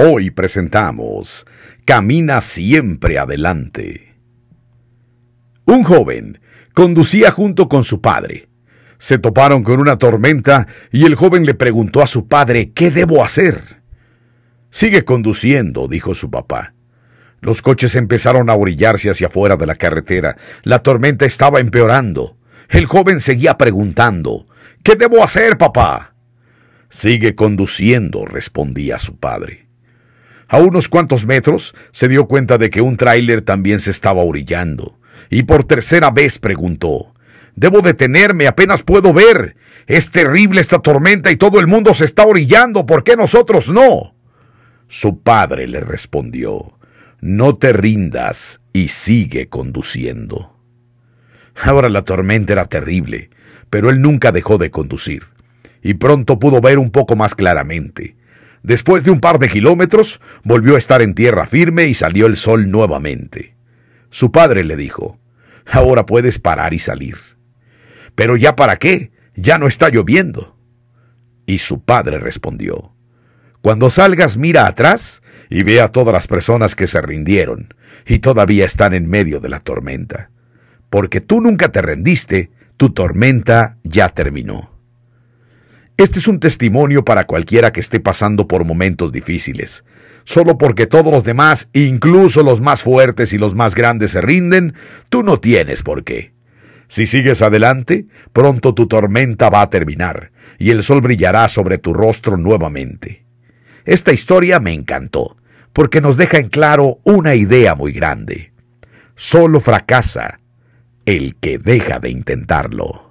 Hoy presentamos Camina siempre adelante. Un joven conducía junto con su padre. Se toparon con una tormenta y el joven le preguntó a su padre, ¿qué debo hacer? Sigue conduciendo, dijo su papá. Los coches empezaron a orillarse hacia afuera de la carretera. La tormenta estaba empeorando. El joven seguía preguntando, ¿qué debo hacer, papá? Sigue conduciendo, respondía su padre. A unos cuantos metros se dio cuenta de que un tráiler también se estaba orillando, y por tercera vez preguntó Debo detenerme, apenas puedo ver. Es terrible esta tormenta y todo el mundo se está orillando, ¿por qué nosotros no? Su padre le respondió No te rindas y sigue conduciendo. Ahora la tormenta era terrible, pero él nunca dejó de conducir, y pronto pudo ver un poco más claramente. Después de un par de kilómetros, volvió a estar en tierra firme y salió el sol nuevamente. Su padre le dijo, Ahora puedes parar y salir. Pero ya para qué, ya no está lloviendo. Y su padre respondió, Cuando salgas mira atrás y ve a todas las personas que se rindieron y todavía están en medio de la tormenta. Porque tú nunca te rendiste, tu tormenta ya terminó. Este es un testimonio para cualquiera que esté pasando por momentos difíciles. Solo porque todos los demás, incluso los más fuertes y los más grandes, se rinden, tú no tienes por qué. Si sigues adelante, pronto tu tormenta va a terminar, y el sol brillará sobre tu rostro nuevamente. Esta historia me encantó, porque nos deja en claro una idea muy grande. Solo fracasa el que deja de intentarlo.